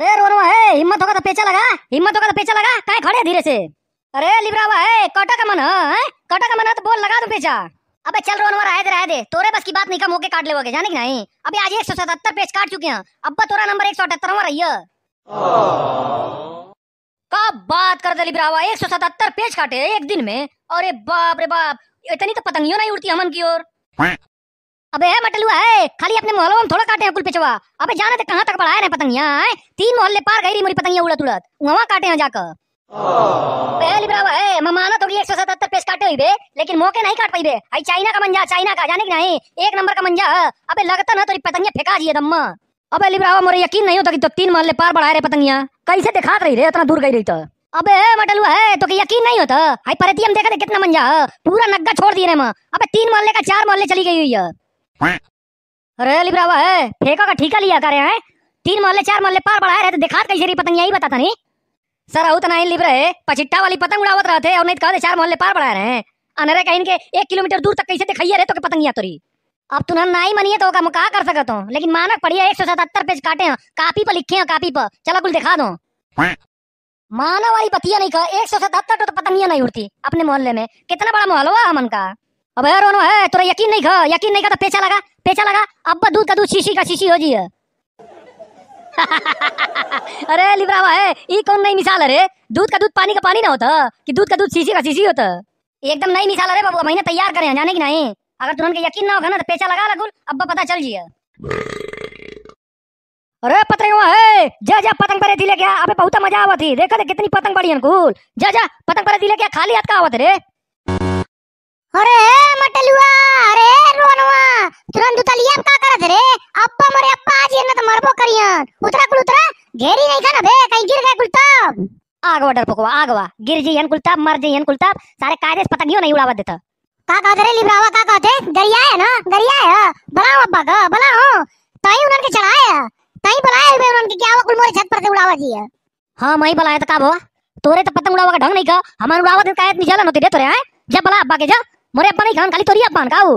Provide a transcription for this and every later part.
अरे रोनवा है हिम्मत होगा तो पेचा लगा हिम्मत होगा तो पेचा लगा काय खड़े धीरे से अरे लिबरावा है कटा का मन है हाँ, हाँ, कटा का मन है तो बोल लगा दो पेचा अबे चल रोन रह दे रह दे तोरे बस की बात नहीं कम होके काट लेवोगे जाने की नहीं अभी आज 177 पेज काट चुके हैं अब तो तोरा नंबर 178वां रही है कब बात कर दे लिबरावा 177 पेज काटे एक दिन में अरे बाप रे बाप इतनी तो पतंगियों नहीं उड़ती हमन की ओर अबे मटलुआ है खाली अपने मोहल्लों में थोड़ा काटे हैं कुल पिछवा अबे जाने कहाँ तक बढ़ाए रहे है तीन मोहल्ले पार गई रही मेरी पतंगिया उड़त उड़त वहाँ काटे हैं जाकर पहली बराबर है ममानत तो होगी एक सौ सतहत्तर पेस काटे हुई बे लेकिन मौके नहीं काट पाई बे आई चाइना का मंजा चाइना का जाने की नहीं एक नंबर का मंजा अबे लगता ना तो पतंगिया फेंका दिए दम्मा अबे लिबरावा मोरे यकीन नहीं होता कि तो तीन मोहल्ले पार बढ़ाए रहे पतंगिया कैसे दिखा रही रे इतना दूर गई रही तो अबे मटलुआ है तो यकीन नहीं होता हाई परती हम देखा कितना मंजा पूरा नग्गा छोड़ दिए रे अबे तीन मोहल्ले का चार मोहल्ले चली गई हुई है अरे अली ब्रावा है फेका का ठीका लिया करे हैं तीन मोहल्ले चार मोहल्ले पार बढ़ाए रहे तो दिखा तो कैसे रही पतंग यही बताता नहीं सर अहू तो नहीं लिब रहे पचिट्टा वाली पतंग उड़ावत रहे थे और नहीं तो कहते चार मोहल्ले पार बढ़ा रहे हैं अनरे कहीं के एक किलोमीटर दूर तक कैसे दिखाइए रहे तो पतंगिया तोरी अब ना नहीं मनिए तो हम कहा कर सकते हूँ लेकिन मानक पढ़िया एक सौ सतहत्तर पेज काटे हैं कापी पर लिखे हैं कापी पर चला कुल दिखा दो मानव वाली पतिया नहीं कहा एक सौ सतहत्तर तो, तो पतंगिया नहीं उड़ती अपने मोहल्ले में कितना बड़ा मोहल्ला हुआ हमन का अब है रोनो है तोरा यकीन नहीं खा यकीन नहीं खा तो पेचा लगा पेचा लगा अब दूध का दूध शीशी का शीशी हो जी है अरे लिबरावा है ये कौन नहीं मिसाल रे दूध का दूध पानी का पानी ना होता कि दूध का दूध शीशी का शीशी होता एकदम नहीं मिसाल रे बाबू महीने तैयार करें जाने की नहीं अगर तुरंत यकीन ना होगा ना तो पेचा लगा लगुल अब पता चल जी अरे पतंग है जा जा पतंग पर दिले क्या अबे बहुत मजा आवत ही देखो तो कितनी पतंग बड़ी अनुकूल जा जा पतंग पर दिले क्या खाली हाथ का आवत रे अरे मटलुआ अरे रोनवा तुरंत उतलिया अब का करत रे अब्बा मरे अब्बा आज न त तो मरबो करिया उतरा कुल उतरा घेरी नहीं खाना बे कहीं गिर गए कुल तो आगवा डर पकवा आगवा गिर जइयन कुल तब मर जइयन कुल तब सारे कायदे पता पतंगियो नहीं उड़ावा देता का कहते रे लिब्रावा का कहते दरिया है ना दरिया है बनाओ अब्बा का बनाओ तई उनन के चढ़ाया तई बुलाया बे उनन के क्या हुआ कुल मोरे छत पर से उड़ावा जी हां हाँ, मैं बुलाया तो का बवा तोरे तो पतंग उड़ावा का ढंग नहीं का हमार उड़ावा दे कायत नहीं जाला नती रे तोरे हैं जब बुला अब्बा के जा मोरे अब्बा नहीं खान खाली तोरी अब्बान खाऊ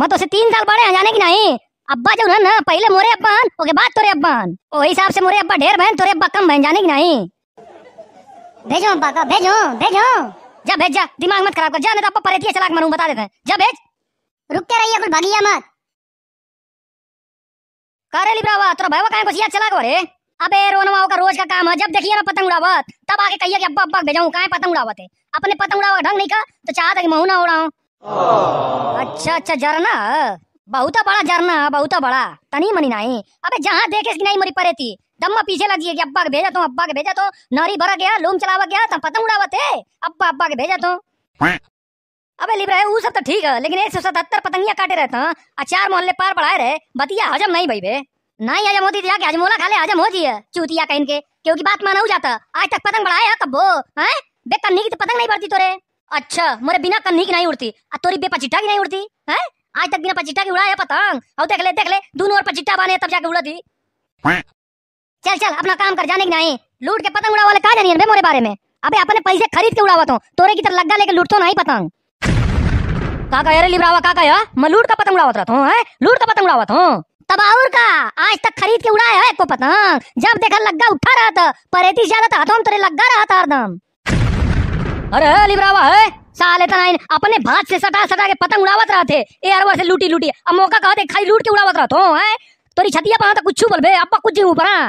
मैं तो से तीन साल बड़े हैं जाने की नहीं अब्बा जो है ना पहले मोरे अब्बान ओके बाद तोरे अब्बान ओ हिसाब से मोरे अब्बा ढेर बहन तोरे अब्बा कम बहन जाने की नहीं भेजो अब्बा का भेजो भेजो जा भेज जा दिमाग मत खराब कर जा नहीं तो अब्बा परेतिया चलाक मारूं बता देते हैं जा भेज रुक के रहिए कुछ भागिया मत करे लिब्रावा तोरा भाईवा काहे को सिया चला को रे अब रोनवा का रोज का काम है जब देखिए ना पतंग उड़ावत तब आके कहिए कि अब्बा अब्बा भेजाऊ काहे पतंग उड़ावत है अपने पतंग उड़ावा ढंग नहीं का तो चाहता है कि ना अच्छा अच्छा झरना बहुत बड़ा झरना बहुत बड़ा तनी मनी नही अब जहाँ देखे नहीं मरी पड़े थी दम्मा पीछे लगी कि अब्बा के भेजा तो अब्बा के भेजा तो नारी भरा गया लूम चलावा गया तब पतंग उड़ावत है अब्बा अब्बा के भेजा तो अबे लिप है वो सब तो ठीक है लेकिन एक सौ सतहत्तर पतंगिया काटे रहते अचार चार मोहल्ले पार बढ़ाए रहे बतिया हजम नहीं भाई भे नहीं आज मोदी जी आज मोला खा ले आज मोदी है चूतिया कहन के क्योंकि बात माना जाता आज तक पतंग बढ़ाया है कबो है बे कन्नी की तो पतंग नहीं बढ़ती तोरे अच्छा मोरे बिना कन्नी की नहीं उड़ती और तोरी बे पचिटा की नहीं उड़ती है आज तक बिना पचिटा की उड़ा है पतंग आओ देख ले देख ले दोनों और पचिटा बने तब जाके उड़ा थी चल चल अपना काम कर जाने की नहीं लूट के पतंग उड़ा वाले का कहा जानिए मोरे बारे में अबे अपने पैसे खरीद के उड़ावा तो तोरे की तरह लग्गा लेके लूट तो नहीं पतंग का कह रे लिबरावा का हाँ? मैं लूट का पतंग उड़ावत रहता हूं हैं लूट का पतंग उड़ावत हूं तब और का आज तक खरीद के उड़ाया है को पता जब देखा लग्गा उठा रहा था परेती ज्यादा था तो हाथों तेरे लग्गा रहा था हरदम अरे अली ब्रावा है साले तना तो इन अपने भात से सटा सटा के पतंग उड़ावत रहा थे ए अरवा से लूटी लूटी अब मौका कहा देख खाली लूट के उड़ावत रहा तो है तोरी छतिया पहा तो कुछ बोलबे अब कुछ ऊपर हाँ?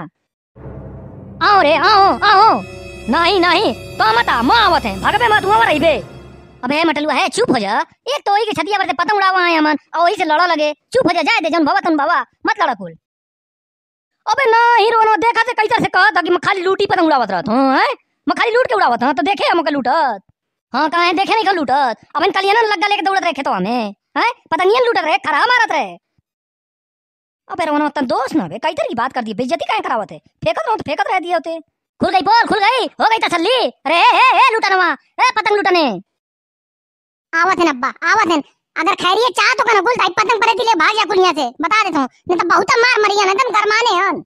आओ रे आओ आओ नहीं नहीं तो मत आ आवत है भगवे मत हुआ रही बे अबे मटलुआ है चुप हो जा एक तो के छतिया पर से पतंग उड़ावा आए हमन और वही से लड़ा लगे चुप हो जा जाए दे जन बाबा तन बाबा मत लड़ा कुल अबे ना ही रोनो देखा से कैसा से कहत कि मैं खाली लूटी पतंग उड़ावत रहत हूं हैं मैं खाली लूट के उड़ावत हां तो देखे हम का लूटत हां का है देखे नहीं का लूटत अब इन कलियाना लग लेके दौड़त रहे खेतवा में हैं पतंगियन लूटत रहे खरा मारत रहे अबे रोनो तन दोस्त ना बे कई तरह की बात कर दी बेइज्जती काहे करावत है फेकत रहो तो फेकत रह दिए होते खुल गई बोल खुल गई हो गई तसल्ली अरे हे हे लूटनवा ए पतंग लूटने आवत है अब्बा आवत है अगर खैरी चाह तो कनो गुल दाई पतंग परे दिले भाग जा कुनिया से बता देता हूं नहीं तो बहुत मार मरिया ना तुम गरमाने हन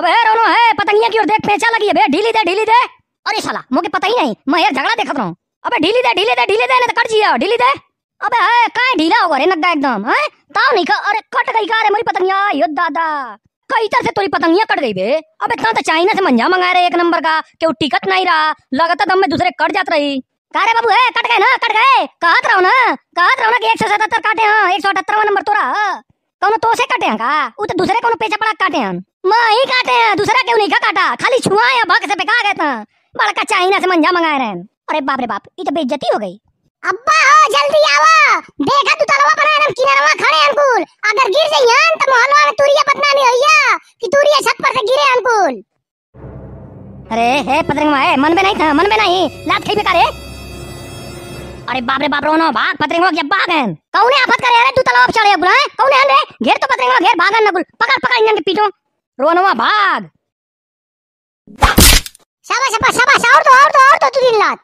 अब हे रोनो है पतंगिया की ओर देख पेचा लगी है बे ढीली दे ढीली दे अरे साला मुके पता ही नहीं मैं यार झगड़ा देखत रहा हूं अबे ढीली दे ढीली दे ढीली दे ने तो कट जिया ढीली दे अबे है काय ढीला हो रे नग्गा एकदम हैं ताव नहीं का अरे कट गई का रे मेरी पतंगिया यो दादा कई तरह से तोरी पतंगिया कट गई बे अबे इतना तो चाइना से मंजा मंगा रे एक नंबर का क्यों टिकट नहीं रहा लगता दम तो में दूसरे कट जात रही कारे बाबू ए कट गए ना कट गए कहत रहो ना कहत रहो ना कि 177 काटे हां 178वां नंबर तोरा कौन तो से काटे हैं का उ तो दूसरे कौन पेचा पड़ा काटे हैं मैं ही काटे हैं दूसरा क्यों नहीं का काटा खाली छुआ या भाग से बेकार गए था बड़का चाइना से मंजा मंगाए रहे अरे बाप रे बाप ये तो बेइज्जती हो गई अब्बा हो जल्दी आवो देखा तू तलवा बनाए किनारे किनरवा खड़े अंकुल अगर गिर जाइयन तो मोहल्ला में तुरिया बदनामी होइया कि तुरिया छत पर से गिरे अंकुल अरे हे पतरंग माए मन में नहीं था मन में नहीं लात खई बेकार है अरे बाप रे बाप रो रोनो भाग पतरेंगो के भागन कौने आफत करे रे तू तलाव चढ़े गुना कौन है रे घेर तो पतरेंगो घेर भागन न गुल पकड़ पकड़ इंजन के पीटो रोनवा भाग शाबाश शाबाश शाबाश और तो और तो और तो तू दिन लात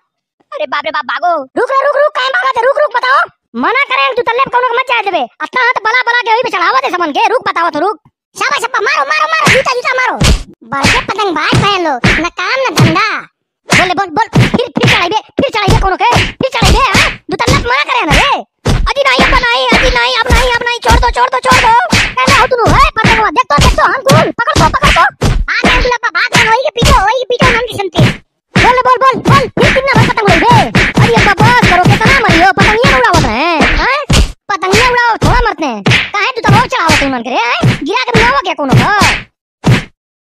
अरे बाप रे बाप भागो रुक रुक रुक काहे भागत थे रुक रुक बताओ मना करे तू तल्ले कौन मत जाए देबे अत्ता हाथ बला बला के होई पे चढ़ावा दे समान के रुक बताओ तो रुक शाबाश शाबाश मारो मारो मारो जूता जूता मारो बड़े पतंग भाग पहन लो न काम न धंधा बोले बोल बोल फिर फिर चढ़ाई चढ़ाइबे फिर चढ़ाइबे कोनो के फिर चढ़ाइबे बोल बोल बोल ये कितना बार पतंग उड़ाई है अरे अब्बा बस करो के कहां मरियो पतंगिया उड़ावत है हैं पतंगिया उड़ाओ थोड़ा मरते हैं काहे तू तो बहुत चढ़ावत है मन करे हैं गिरा के बनावा क्या कोनो का